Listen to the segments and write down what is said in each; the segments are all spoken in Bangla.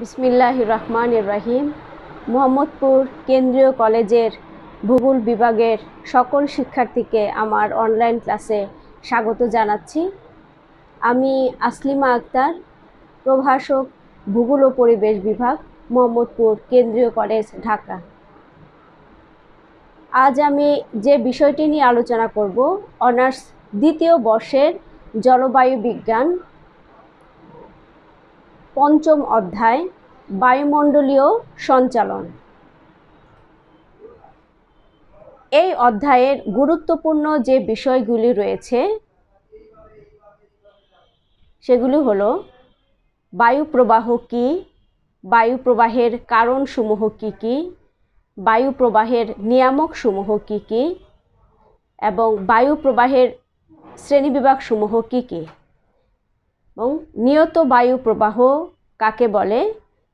বিসমিল্লাহ রহমান রাহিম মোহাম্মদপুর কেন্দ্রীয় কলেজের ভূগোল বিভাগের সকল শিক্ষার্থীকে আমার অনলাইন ক্লাসে স্বাগত জানাচ্ছি আমি আসলিমা আক্তার প্রভাষক ভূগোল ও পরিবেশ বিভাগ মোহাম্মদপুর কেন্দ্রীয় কলেজ ঢাকা আজ আমি যে বিষয়টি নিয়ে আলোচনা করব অনার্স দ্বিতীয় বর্ষের জলবায়ু বিজ্ঞান পঞ্চম অধ্যায় বায়ুমণ্ডলীয় সঞ্চালন এই অধ্যায়ের গুরুত্বপূর্ণ যে বিষয়গুলি রয়েছে সেগুলি হল বায়ু প্রবাহ কী বায়ু প্রবাহের কারণসমূহ কী কী বায়ু প্রবাহের নিয়ামকসমূহ কী কী এবং বায়ু প্রবাহের শ্রেণীবিভাগসমূহ কী কী এবং নিয়ত বায়ু প্রবাহ কাকে বলে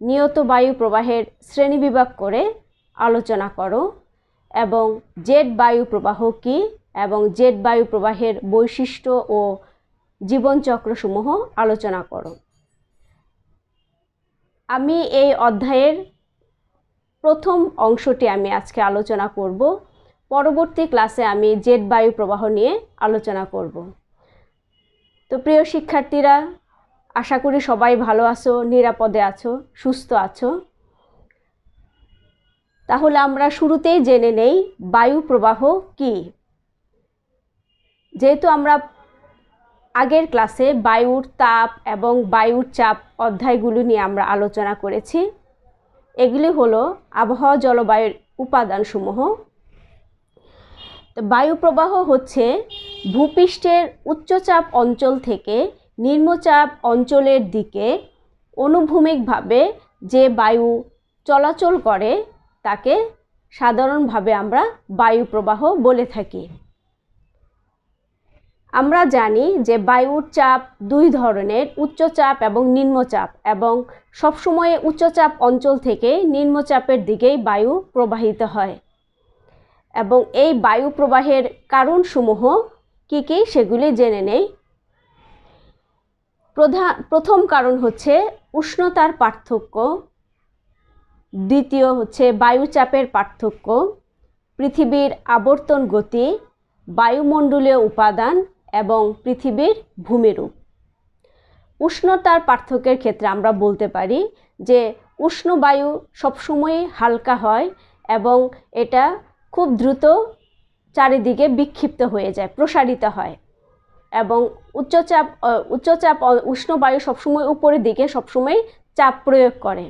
নিয়ত বায়ু প্রবাহের শ্রেণীবিভাগ করে আলোচনা করো এবং জেট বায়ু প্রবাহ কী এবং জেট বায়ু প্রবাহের বৈশিষ্ট্য ও জীবনচক্রসমূহ আলোচনা করো আমি এই অধ্যায়ের প্রথম অংশটি আমি আজকে আলোচনা করব পরবর্তী ক্লাসে আমি জেট বায়ু প্রবাহ নিয়ে আলোচনা করব তো প্রিয় শিক্ষার্থীরা আশা করি সবাই ভালো আছো নিরাপদে আছো সুস্থ আছো তাহলে আমরা শুরুতেই জেনে নেই বায়ু প্রবাহ কি যেহেতু আমরা আগের ক্লাসে বায়ুর তাপ এবং বায়ুর চাপ অধ্যায়গুলো নিয়ে আমরা আলোচনা করেছি এগুলি হলো আবহাওয়া জলবায়ুর উপাদানসমূহ বায়ু প্রবাহ হচ্ছে ভূপৃষ্ঠের উচ্চচাপ অঞ্চল থেকে নিম্নচাপ অঞ্চলের দিকে অনুভূমিকভাবে যে বায়ু চলাচল করে তাকে সাধারণভাবে আমরা বায়ু প্রবাহ বলে থাকি আমরা জানি যে বায়ুর চাপ দুই ধরনের উচ্চচাপ এবং নিম্নচাপ এবং সবসময়ে উচ্চচাপ অঞ্চল থেকে নিম্নচাপের দিকেই বায়ু প্রবাহিত হয় এবং এই বায়ু প্রবাহের কারণসমূহ কী কী সেগুলি জেনে নেই প্রধান প্রথম কারণ হচ্ছে উষ্ণতার পার্থক্য দ্বিতীয় হচ্ছে বায়ুচাপের পার্থক্য পৃথিবীর আবর্তন গতি বায়ুমণ্ডলীয় উপাদান এবং পৃথিবীর ভূমিরূপ উষ্ণতার পার্থক্যের ক্ষেত্রে আমরা বলতে পারি যে উষ্ণ বায়ু সবসময়ই হালকা হয় এবং এটা খুব দ্রুত চারিদিকে বিক্ষিপ্ত হয়ে যায় প্রসারিত হয় এবং উচ্চচাপ উচ্চচাপ উষ্ণ বায়ু সবসময় উপরের দিকে সবসময় চাপ প্রয়োগ করে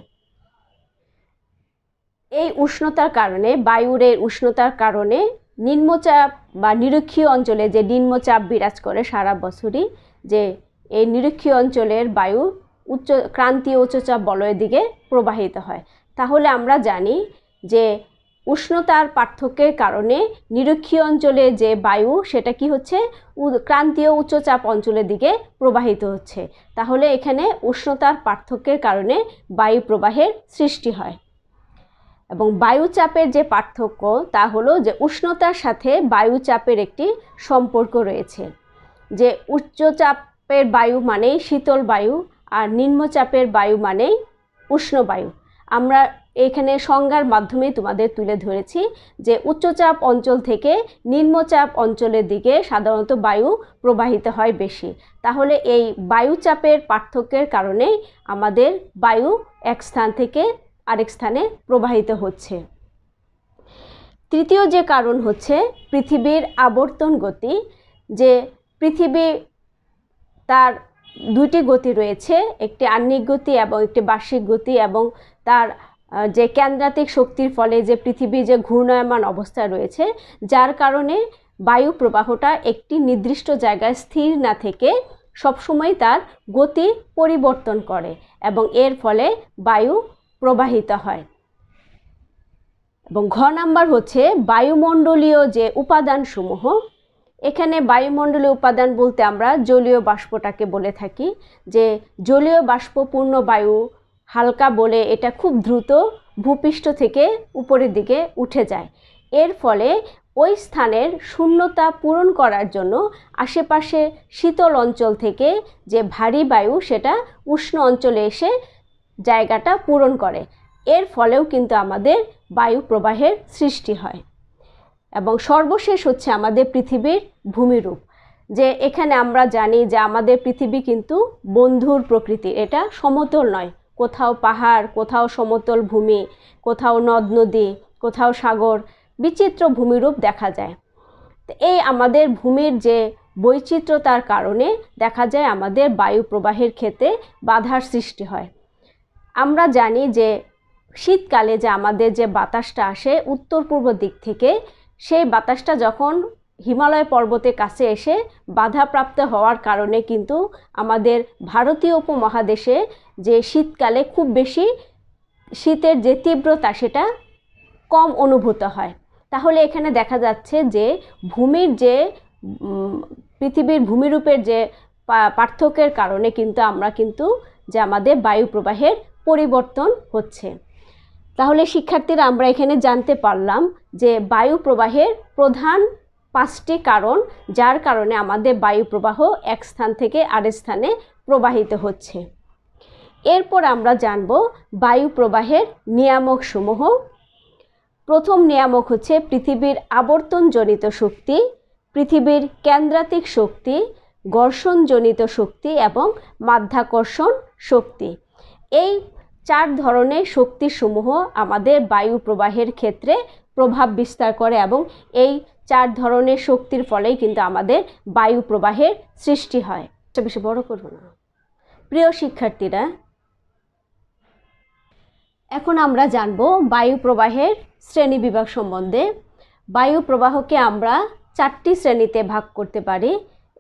এই উষ্ণতার কারণে বায়ুর এই উষ্ণতার কারণে নিম্নচাপ বা নিরক্ষীয় অঞ্চলে যে নিম্নচাপ বিরাজ করে সারা বছরই যে এই নিরক্ষীয় অঞ্চলের বায়ু উচ্চ ক্রান্তীয় উচ্চচাপ বলয়ের দিকে প্রবাহিত হয় তাহলে আমরা জানি যে উষ্ণতার পার্থক্যের কারণে নিরক্ষীয় অঞ্চলে যে বায়ু সেটা কি হচ্ছে ক্রান্তীয় উচ্চচাপ অঞ্চলের দিকে প্রবাহিত হচ্ছে তাহলে এখানে উষ্ণতার পার্থক্যের কারণে বায়ু প্রবাহের সৃষ্টি হয় এবং বায়ুচাপের যে পার্থক্য তা হলো যে উষ্ণতার সাথে বায়ুচাপের একটি সম্পর্ক রয়েছে যে উচ্চচাপের বায়ু মানেই শীতল বায়ু আর নিম্নচাপের বায়ু মানেই উষ্ণ বায়ু আমরা এইখানে সংজ্ঞার মাধ্যমে তোমাদের তুলে ধরেছি যে উচ্চচাপ অঞ্চল থেকে নিম্নচাপ অঞ্চলের দিকে সাধারণত বায়ু প্রবাহিত হয় বেশি তাহলে এই বায়ুচাপের পার্থক্যের কারণেই আমাদের বায়ু এক স্থান থেকে আরেক স্থানে প্রবাহিত হচ্ছে তৃতীয় যে কারণ হচ্ছে পৃথিবীর আবর্তন গতি যে পৃথিবী তার দুইটি গতি রয়েছে একটি আহ্নিক গতি এবং একটি বার্ষিক গতি এবং তার যে কেন্দ্রাতিক শক্তির ফলে যে পৃথিবী যে ঘূর্ণায়মান অবস্থায় রয়েছে যার কারণে বায়ু প্রবাহটা একটি নির্দিষ্ট জায়গায় স্থির না থেকে সবসময় তার গতি পরিবর্তন করে এবং এর ফলে বায়ু প্রবাহিত হয় এবং ঘ নাম্বার হচ্ছে বায়ুমণ্ডলীয় যে উপাদানসমূহ এখানে বায়ুমণ্ডলীয় উপাদান বলতে আমরা জলীয় বাষ্পটাকে বলে থাকি যে জলীয় বাষ্পপূর্ণ বায়ু হালকা বলে এটা খুব দ্রুত ভূপৃষ্ঠ থেকে উপরের দিকে উঠে যায় এর ফলে ওই স্থানের শূন্যতা পূরণ করার জন্য আশেপাশে শীতল অঞ্চল থেকে যে ভারী বায়ু সেটা উষ্ণ অঞ্চলে এসে জায়গাটা পূরণ করে এর ফলেও কিন্তু আমাদের বায়ু প্রবাহের সৃষ্টি হয় এবং সর্বশেষ হচ্ছে আমাদের পৃথিবীর ভূমিরূপ যে এখানে আমরা জানি যে আমাদের পৃথিবী কিন্তু বন্ধুর প্রকৃতির এটা সমতল নয় কোথাও পাহাড় কোথাও সমতল ভূমি কোথাও নদ নদী কোথাও সাগর বিচিত্র ভূমিরূপ দেখা যায় এই আমাদের ভূমির যে বৈচিত্র্যতার কারণে দেখা যায় আমাদের বায়ু প্রবাহের ক্ষেত্রে বাধার সৃষ্টি হয় আমরা জানি যে শীতকালে যে আমাদের যে বাতাসটা আসে উত্তর পূর্ব দিক থেকে সেই বাতাসটা যখন হিমালয় পর্বতের কাছে এসে বাধাপ্রাপ্ত হওয়ার কারণে কিন্তু আমাদের ভারতীয় উপমহাদেশে যে শীতকালে খুব বেশি শীতের যে তীব্রতা সেটা কম অনুভূত হয় তাহলে এখানে দেখা যাচ্ছে যে ভূমির যে পৃথিবীর ভূমিরূপের যে পার্থক্যের কারণে কিন্তু আমরা কিন্তু যে আমাদের বায়ু প্রবাহের পরিবর্তন হচ্ছে তাহলে শিক্ষার্থীরা আমরা এখানে জানতে পারলাম যে বায়ু প্রবাহের প্রধান পাঁচটি কারণ যার কারণে আমাদের বায়ু প্রবাহ এক স্থান থেকে আরেক স্থানে প্রবাহিত হচ্ছে এরপর আমরা জানব বায়ু প্রবাহের নিয়ামক সমূহ প্রথম নিয়ামক হচ্ছে পৃথিবীর আবর্তনজনিত শক্তি পৃথিবীর কেন্দ্রাতিক শক্তি ঘর্ষণজনিত শক্তি এবং মাধ্যাকর্ষণ শক্তি এই চার ধরনের শক্তিসমূহ আমাদের বায়ু প্রবাহের ক্ষেত্রে প্রভাব বিস্তার করে এবং এই চার ধরনের শক্তির ফলেই কিন্তু আমাদের বায়ু প্রবাহের সৃষ্টি হয় এটা বেশি বড় করবো না প্রিয় শিক্ষার্থীরা এখন আমরা জানব বায়ু প্রবাহের শ্রেণী বিভাগ সম্বন্ধে বায়ু প্রবাহকে আমরা চারটি শ্রেণীতে ভাগ করতে পারি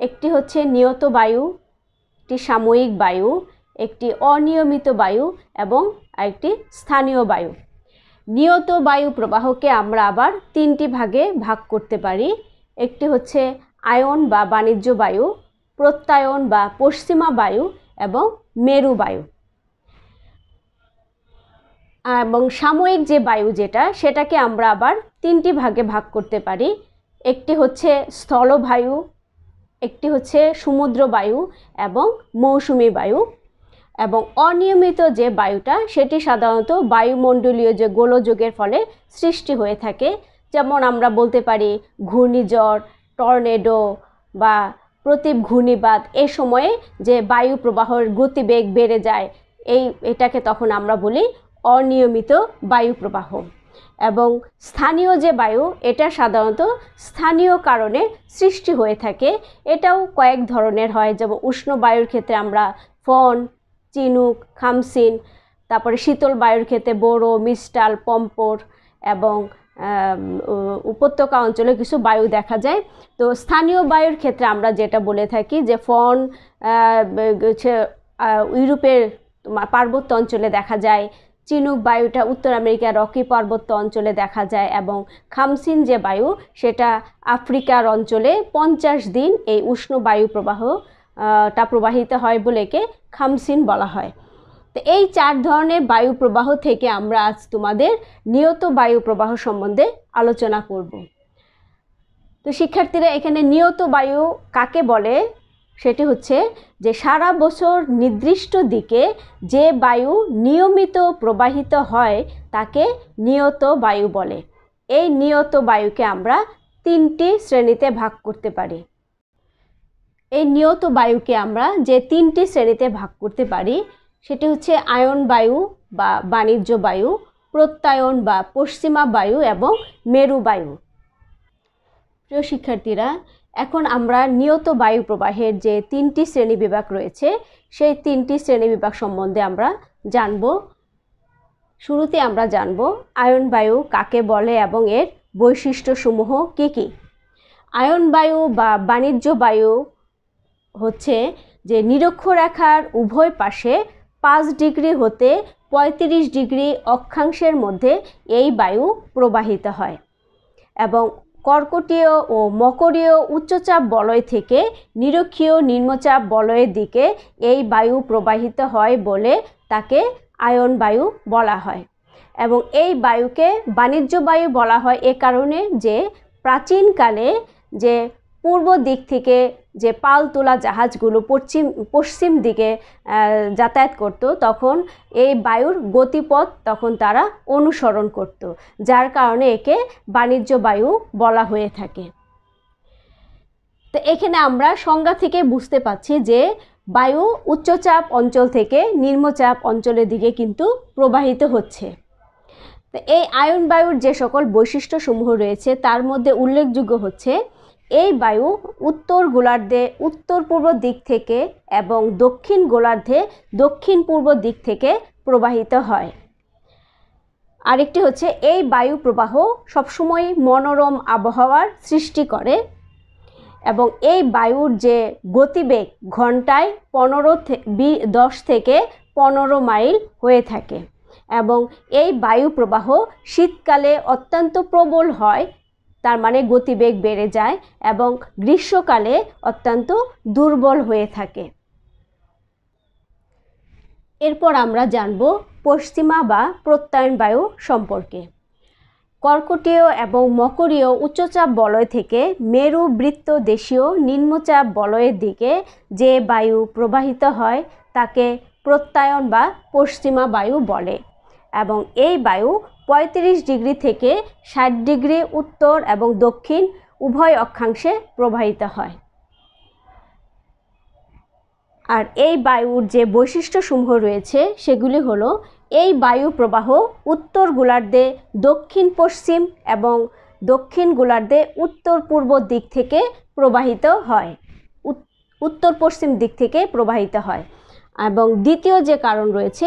একটি হচ্ছে নিয়ত বায়ু একটি সাময়িক বায়ু একটি অনিয়মিত বায়ু এবং একটি স্থানীয় বায়ু নিয়ত বায়ু প্রবাহকে আমরা আবার তিনটি ভাগে ভাগ করতে পারি একটি হচ্ছে আয়ন বা বাণিজ্য বায়ু প্রত্যায়ন বা পশ্চিমা বায়ু এবং মেরু বায়ু এবং সাময়িক যে বায়ু যেটা সেটাকে আমরা আবার তিনটি ভাগে ভাগ করতে পারি একটি হচ্ছে স্থলবায়ু একটি হচ্ছে সমুদ্র বায়ু এবং মৌসুমি বায়ু এবং অনিয়মিত যে বায়ুটা সেটি সাধারণত বায়ুমণ্ডলীয় যে গোলযোগের ফলে সৃষ্টি হয়ে থাকে যেমন আমরা বলতে পারি ঘূর্ণিঝড় টর্নেডো বা প্রতীপ ঘূর্ণিবাদ এ সময়ে যে বায়ু প্রবাহের গতিবেগ বেড়ে যায় এই এটাকে তখন আমরা বলি অনিয়মিত বায়ু প্রবাহ এবং স্থানীয় যে বায়ু এটা সাধারণত স্থানীয় কারণে সৃষ্টি হয়ে থাকে এটাও কয়েক ধরনের হয় যেমন উষ্ণ বায়ুর ক্ষেত্রে আমরা ফন চিনুক খামসিন তারপরে শীতল বায়ুর ক্ষেত্রে বড়ো মিস্টাল পম্পর এবং উপত্যকা অঞ্চলে কিছু বায়ু দেখা যায় তো স্থানীয় বায়ুর ক্ষেত্রে আমরা যেটা বলে থাকি যে ফন ইউরোপের পার্বত্য অঞ্চলে দেখা যায় চিনুক বায়ুটা উত্তর আমেরিকার রকি পার্বত্য অঞ্চলে দেখা যায় এবং খামসিন যে বায়ু সেটা আফ্রিকার অঞ্চলে পঞ্চাশ দিন এই উষ্ণ বায়ু প্রবাহ টা প্রবাহিত হয় বলেকে খামসিন বলা হয় তো এই চার ধরনের বায়ু প্রবাহ থেকে আমরা আজ তোমাদের নিয়ত বায়ু প্রবাহ সম্বন্ধে আলোচনা করব তো শিক্ষার্থীরা এখানে নিয়ত বায়ু কাকে বলে সেটি হচ্ছে যে সারা বছর নির্দিষ্ট দিকে যে বায়ু নিয়মিত প্রবাহিত হয় তাকে নিয়ত বায়ু বলে এই নিয়ত বায়ুকে আমরা তিনটি শ্রেণীতে ভাগ করতে পারি এই নিয়ত বায়ুকে আমরা যে তিনটি শ্রেণীতে ভাগ করতে পারি সেটি হচ্ছে আয়ন বায়ু বা বাণিজ্য বায়ু প্রত্যায়ন বা পশ্চিমা বায়ু এবং মেরু বায়ু প্রিয় শিক্ষার্থীরা এখন আমরা নিয়ত বায়ু প্রবাহের যে তিনটি শ্রেণী বিভাগ রয়েছে সেই তিনটি শ্রেণী বিভাগ সম্বন্ধে আমরা জানব শুরুতে আমরা জানব আয়ন বায়ু কাকে বলে এবং এর বৈশিষ্ট্যসমূহ কী কী আয়ন বায়ু বা বাণিজ্য বায়ু হচ্ছে যে নিরক্ষরেখার উভয় পাশে পাঁচ ডিগ্রি হতে ৩৫ ডিগ্রি অক্ষাংশের মধ্যে এই বায়ু প্রবাহিত হয় এবং কর্কটীয় ও মকরীয় উচ্চচাপ বলয় থেকে নিরক্ষীয় নিম্নচাপ বলয়ের দিকে এই বায়ু প্রবাহিত হয় বলে তাকে আয়ন বায়ু বলা হয় এবং এই বায়ুকে বাণিজ্য বায়ু বলা হয় এ কারণে যে প্রাচীনকালে যে পূর্ব দিক থেকে যে পাল তোলা জাহাজগুলো পশ্চিম পশ্চিম দিকে যাতায়াত করত তখন এই বায়ুর গতিপথ তখন তারা অনুসরণ করত যার কারণে একে বাণিজ্য বায়ু বলা হয়ে থাকে তো এখানে আমরা সংজ্ঞা থেকে বুঝতে পাচ্ছি যে বায়ু উচ্চচাপ অঞ্চল থেকে নিম্নচাপ অঞ্চলের দিকে কিন্তু প্রবাহিত হচ্ছে এই আয়ন বায়ুর যে সকল বৈশিষ্ট্যসমূহ রয়েছে তার মধ্যে উল্লেখযোগ্য হচ্ছে এই বায়ু উত্তর গোলার্ধে উত্তর পূর্ব দিক থেকে এবং দক্ষিণ গোলার্ধে দক্ষিণ পূর্ব দিক থেকে প্রবাহিত হয় আরেকটি হচ্ছে এই বায়ু প্রবাহ সবসময় মনোরম আবহাওয়ার সৃষ্টি করে এবং এই বায়ুর যে গতিবেগ ঘন্টায় পনেরো বি দশ থেকে পনেরো মাইল হয়ে থাকে এবং এই বায়ু প্রবাহ শীতকালে অত্যন্ত প্রবল হয় তার মানে গতিবেগ বেড়ে যায় এবং গ্রীষ্মকালে অত্যন্ত দুর্বল হয়ে থাকে এরপর আমরা জানব পশ্চিমা বা প্রত্যয়ন বায়ু সম্পর্কে কর্কটীয় এবং মকরীয় উচ্চচাপ বলয় থেকে মেরু বৃত্ত দেশীয় নিম্নচাপ বলয়ের দিকে যে বায়ু প্রবাহিত হয় তাকে প্রত্যয়ন বা পশ্চিমা বায়ু বলে এবং এই বায়ু পঁয়ত্রিশ ডিগ্রি থেকে ষাট ডিগ্রি উত্তর এবং দক্ষিণ উভয় অক্ষাংশে প্রবাহিত হয় আর এই বায়ুর যে বৈশিষ্ট্যসমূহ রয়েছে সেগুলি হলো এই বায়ু প্রবাহ উত্তর গোলার্ধে দক্ষিণ পশ্চিম এবং দক্ষিণ গোলার্ধে উত্তর পূর্ব দিক থেকে প্রবাহিত হয় উত্তর পশ্চিম দিক থেকে প্রবাহিত হয় এবং দ্বিতীয় যে কারণ রয়েছে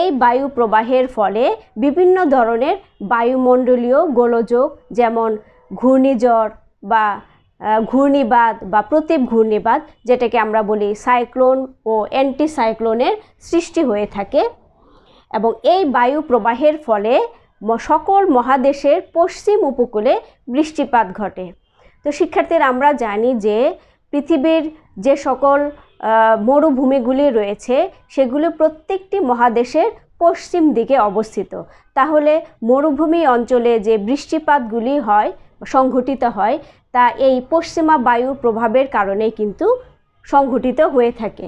এই বায়ু প্রবাহের ফলে বিভিন্ন ধরনের বায়ুমণ্ডলীয় গোলযোগ যেমন ঘূর্ণিঝড় বা ঘূর্ণিবাদ বা প্রতীপ ঘূর্ণিবাদ যেটাকে আমরা বলি সাইক্লোন ও অ্যান্টিসাইক্লোনের সৃষ্টি হয়ে থাকে এবং এই বায়ু প্রবাহের ফলে সকল মহাদেশের পশ্চিম উপকূলে বৃষ্টিপাত ঘটে তো শিক্ষার্থীরা আমরা জানি যে পৃথিবীর যে সকল মরুভূমিগুলি রয়েছে সেগুলো প্রত্যেকটি মহাদেশের পশ্চিম দিকে অবস্থিত তাহলে মরুভূমি অঞ্চলে যে বৃষ্টিপাতগুলি হয় সংঘটিত হয় তা এই পশ্চিমা বায়ুর প্রভাবের কারণে কিন্তু সংঘটিত হয়ে থাকে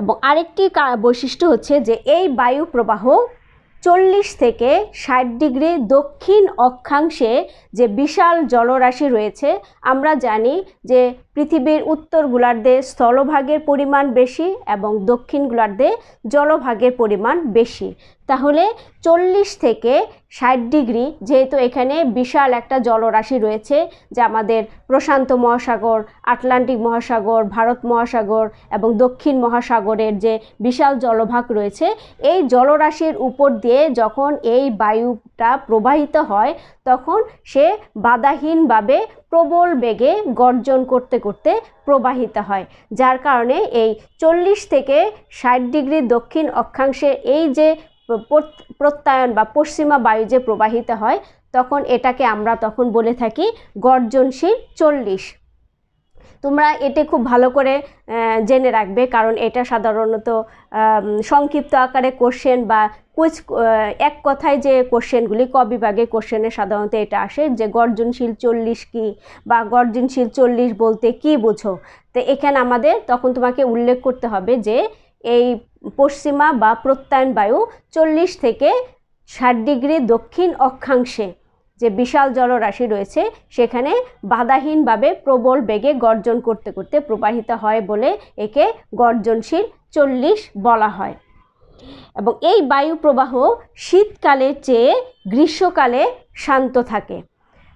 এবং আরেকটি বৈশিষ্ট্য হচ্ছে যে এই বায়ু প্রবাহ চল্লিশ থেকে ষাট ডিগ্রি দক্ষিণ অক্ষাংশে যে বিশাল জলরাশি রয়েছে আমরা জানি যে পৃথিবীর উত্তর গোলার্ধে স্থলভাগের পরিমাণ বেশি এবং দক্ষিণ গোলার্ধে জলভাগের পরিমাণ বেশি তাহলে চল্লিশ থেকে ষাট ডিগ্রি যেহেতু এখানে বিশাল একটা জলরাশি রয়েছে যা আমাদের প্রশান্ত মহাসাগর আটলান্টিক মহাসাগর ভারত মহাসাগর এবং দক্ষিণ মহাসাগরের যে বিশাল জলভাগ রয়েছে এই জলরাশির উপর দিয়ে যখন এই বায়ুটা প্রবাহিত হয় তখন সে বাধাহীনভাবে প্রবল বেগে গর্জন করতে করতে প্রবাহিত হয় যার কারণে এই চল্লিশ থেকে ষাট ডিগ্রি দক্ষিণ অক্ষাংশের এই যে প্রত্যয়ন বা পশ্চিমা বায়ু যে প্রবাহিত হয় তখন এটাকে আমরা তখন বলে থাকি গর্জনশীল চল্লিশ তোমরা এটি খুব ভালো করে জেনে রাখবে কারণ এটা সাধারণত সংক্ষিপ্ত আকারে কোশ্চেন বা কুচ এক কথায় যে কোশ্চেনগুলি ক বিভাগে কোশ্চেনে সাধারণত এটা আসে যে গর্জনশীল চল্লিশ কি বা গর্জনশীল চল্লিশ বলতে কি বোঝো তো এখানে আমাদের তখন তোমাকে উল্লেখ করতে হবে যে এই পশ্চিমা বা প্রত্যয়ন বায়ু চল্লিশ থেকে ষাট ডিগ্রি দক্ষিণ অক্ষাংশে যে বিশাল জলরাশি রয়েছে সেখানে বাধাহীনভাবে প্রবল বেগে গর্জন করতে করতে প্রবাহিত হয় বলে একে গর্জনশীল চল্লিশ বলা হয় এবং এই বায়ু প্রবাহ শীতকালের চেয়ে গ্রীষ্মকালে শান্ত থাকে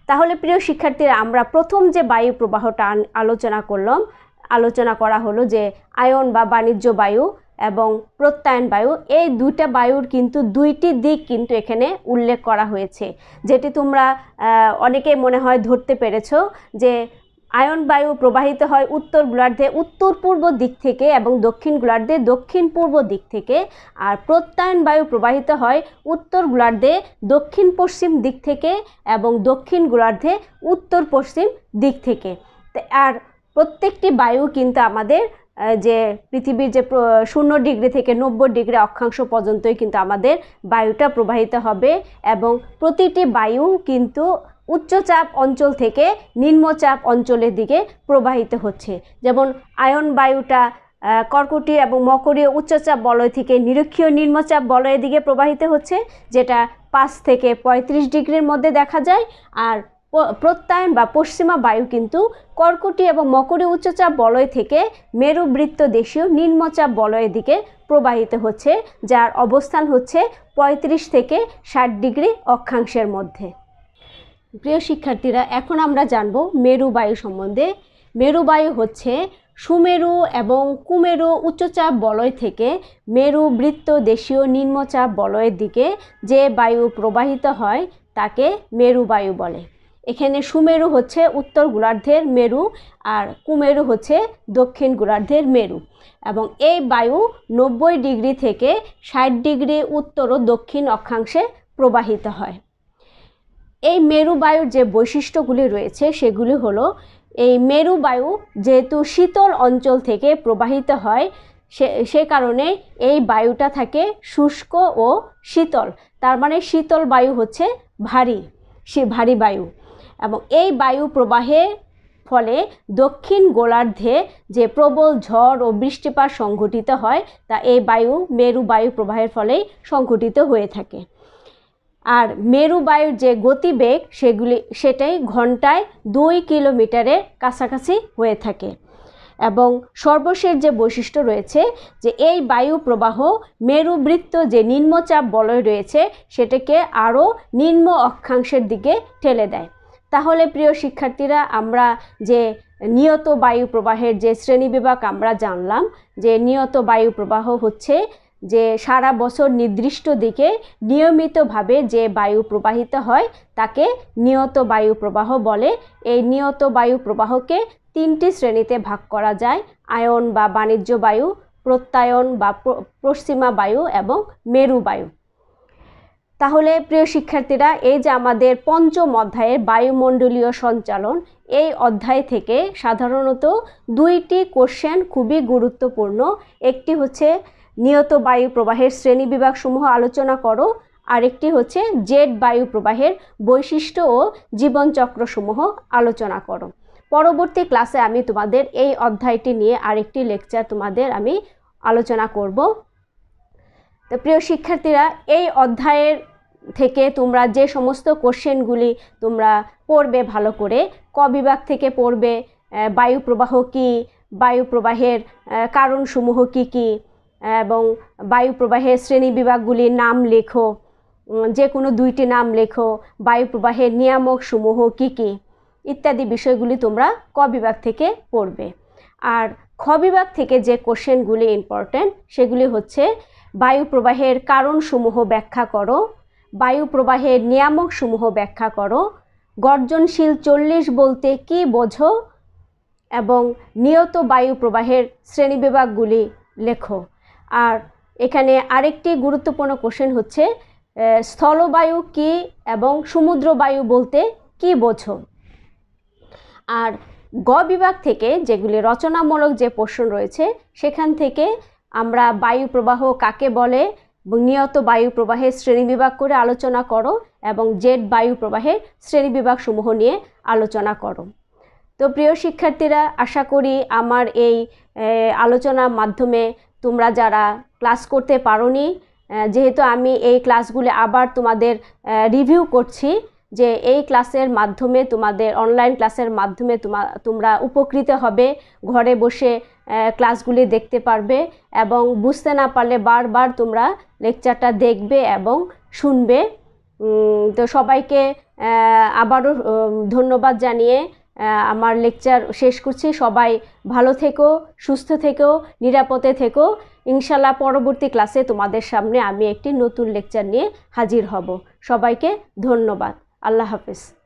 তাহলে প্রিয় শিক্ষার্থীরা আমরা প্রথম যে বায়ু প্রবাহটা আলোচনা করলাম আলোচনা করা হলো যে আয়ন বা বাণিজ্য বায়ু এবং প্রত্যয়ন বায়ু এই দুইটা বায়ুর কিন্তু দুইটি দিক কিন্তু এখানে উল্লেখ করা হয়েছে যেটি তোমরা অনেকেই মনে হয় ধরতে পেরেছ যে আয়ন বায়ু প্রবাহিত হয় উত্তর গোলার্ধে উত্তর পূর্ব দিক থেকে এবং দক্ষিণ গোলার্ধে দক্ষিণ পূর্ব দিক থেকে আর প্রত্যয়ন বায়ু প্রবাহিত হয় উত্তর গোলার্ধে দক্ষিণ পশ্চিম দিক থেকে এবং দক্ষিণ গোলার্ধে উত্তর পশ্চিম দিক থেকে আর প্রত্যেকটি বায়ু কিন্তু আমাদের যে পৃথিবীর যে শূন্য ডিগ্রি থেকে নব্বই ডিগ্রি অক্ষাংশ পর্যন্তই কিন্তু আমাদের বায়ুটা প্রবাহিত হবে এবং প্রতিটি বায়ু কিন্তু উচ্চচাপ অঞ্চল থেকে নিম্নচাপ অঞ্চলের দিকে প্রবাহিত হচ্ছে যেমন আয়ন বায়ুটা কর্কটি এবং মকরীয় উচ্চচাপ বলয় থেকে নিরক্ষীয় নিম্নচাপ বলয়ের দিকে প্রবাহিত হচ্ছে যেটা পাঁচ থেকে পঁয়ত্রিশ ডিগ্রির মধ্যে দেখা যায় আর প্রত্যয়ন বা পশ্চিমা বায়ু কিন্তু কর্কটি এবং মকরী উচ্চচাপ বলয় থেকে মেরুবৃত্ত দেশীয় নিম্নচাপ বলয়ের দিকে প্রবাহিত হচ্ছে যার অবস্থান হচ্ছে ৩৫ থেকে ষাট ডিগ্রি অক্ষাংশের মধ্যে প্রিয় শিক্ষার্থীরা এখন আমরা জানব মেরু বায়ু সম্বন্ধে মেরু বায়ু হচ্ছে সুমেরু এবং কুমেরু উচ্চচাপ বলয় থেকে মেরু বৃত্ত দেশীয় নিম্নচাপ বলয়ের দিকে যে বায়ু প্রবাহিত হয় তাকে মেরু বায়ু বলে এখানে সুমেরু হচ্ছে উত্তর গোলার্ধের মেরু আর কুমেরু হচ্ছে দক্ষিণ গোলার্ধের মেরু এবং এই বায়ু নব্বই ডিগ্রি থেকে ষাট ডিগ্রি উত্তর ও দক্ষিণ অক্ষাংশে প্রবাহিত হয় এই মেরু বায়ুর যে বৈশিষ্ট্যগুলি রয়েছে সেগুলি হলো এই মেরু বায়ু যেহেতু শীতল অঞ্চল থেকে প্রবাহিত হয় সে সে কারণে এই বায়ুটা থাকে শুষ্ক ও শীতল তার মানে শীতল বায়ু হচ্ছে ভারী সে ভারী বায়ু এবং এই বায়ু প্রবাহের ফলে দক্ষিণ গোলার্ধে যে প্রবল ঝড় ও বৃষ্টিপাত সংঘটিত হয় তা এই বায়ু মেরু বায়ু প্রবাহের ফলেই সংঘটিত হয়ে থাকে আর মেরু বায়ুর যে গতিবেগ সেগুলি সেটাই ঘন্টায় দুই কিলোমিটারের কাছাকাছি হয়ে থাকে এবং সর্বশেষ যে বৈশিষ্ট্য রয়েছে যে এই বায়ু প্রবাহ মেরুবৃত্ত যে নিম্নচাপ বলয় রয়েছে সেটাকে আরও নিম্ন অক্ষাংশের দিকে ঠেলে দেয় তাহলে প্রিয় শিক্ষার্থীরা আমরা যে নিয়ত বায়ু প্রবাহের যে শ্রেণী বিভাগ আমরা জানলাম যে নিয়ত বায়ু প্রবাহ হচ্ছে যে সারা বছর নির্দিষ্ট দিকে নিয়মিতভাবে যে বায়ু প্রবাহিত হয় তাকে নিয়ত বায়ু প্রবাহ বলে এই নিয়ত বায়ু প্রবাহকে তিনটি শ্রেণীতে ভাগ করা যায় আয়ন বা বাণিজ্য বায়ু প্রত্যায়ন বা পশ্চিমা বায়ু এবং মেরু বায়ু তাহলে প্রিয় শিক্ষার্থীরা এই যে আমাদের পঞ্চম অধ্যায়ের বায়ুমণ্ডলীয় সঞ্চালন এই অধ্যায় থেকে সাধারণত দুইটি কোশ্চেন খুবই গুরুত্বপূর্ণ একটি হচ্ছে নিয়ত বায়ু প্রবাহের শ্রেণী বিভাগসমূহ আলোচনা করো আরেকটি হচ্ছে জেট বায়ু প্রবাহের বৈশিষ্ট্য ও জীবনচক্রসমূহ আলোচনা করো পরবর্তী ক্লাসে আমি তোমাদের এই অধ্যায়টি নিয়ে আরেকটি লেকচার তোমাদের আমি আলোচনা করব তো প্রিয় শিক্ষার্থীরা এই অধ্যায়ের থেকে তোমরা যে সমস্ত কোশ্চেনগুলি তোমরা পড়বে ভালো করে ক বিভাগ থেকে পড়বে বায়ু প্রবাহ কী বায়ু প্রবাহের কারণসমূহ কী কী এবং বায়ু প্রবাহের শ্রেণী বিভাগগুলির নাম লেখো যে কোনো দুইটি নাম লেখো বায়ু প্রবাহের সমূহ কী কী ইত্যাদি বিষয়গুলি তোমরা ক বিভাগ থেকে পড়বে আর খ বিভাগ থেকে যে কোশ্চেনগুলি ইম্পর্ট্যান্ট সেগুলি হচ্ছে বায়ু প্রবাহের কারণসমূহ ব্যাখ্যা করো বায়ু প্রবাহের নিয়ামকসমূহ ব্যাখ্যা করো গর্জনশীল চল্লিশ বলতে কি বোঝো এবং নিয়ত বায়ু প্রবাহের শ্রেণীবিভাগগুলি লেখো আর এখানে আরেকটি গুরুত্বপূর্ণ কোশ্চেন হচ্ছে স্থলবায়ু কি এবং সমুদ্র বায়ু বলতে কি বোঝো আর গ বিভাগ থেকে যেগুলি রচনামূলক যে প্রশ্ন রয়েছে সেখান থেকে আমরা বায়ু প্রবাহ কাকে বলে নিয়ত বায়ু প্রবাহের শ্রেণীবিভাগ করে আলোচনা করো এবং জেট বায়ু প্রবাহের শ্রেণীবিভাগ সমূহ নিয়ে আলোচনা করো তো প্রিয় শিক্ষার্থীরা আশা করি আমার এই আলোচনার মাধ্যমে তোমরা যারা ক্লাস করতে পারোনি যেহেতু আমি এই ক্লাসগুলি আবার তোমাদের রিভিউ করছি যে এই ক্লাসের মাধ্যমে তোমাদের অনলাইন ক্লাসের মাধ্যমে তোমরা উপকৃত হবে ঘরে বসে ক্লাসগুলি দেখতে পারবে এবং বুঝতে না পারলে বারবার তোমরা লেকচারটা দেখবে এবং শুনবে তো সবাইকে আবারও ধন্যবাদ জানিয়ে আমার লেকচার শেষ করছি সবাই ভালো থেকো সুস্থ থেকো নিরাপদে থেকো ইনশাল্লাহ পরবর্তী ক্লাসে তোমাদের সামনে আমি একটি নতুন লেকচার নিয়ে হাজির হব সবাইকে ধন্যবাদ আল্লাহ হাফিজ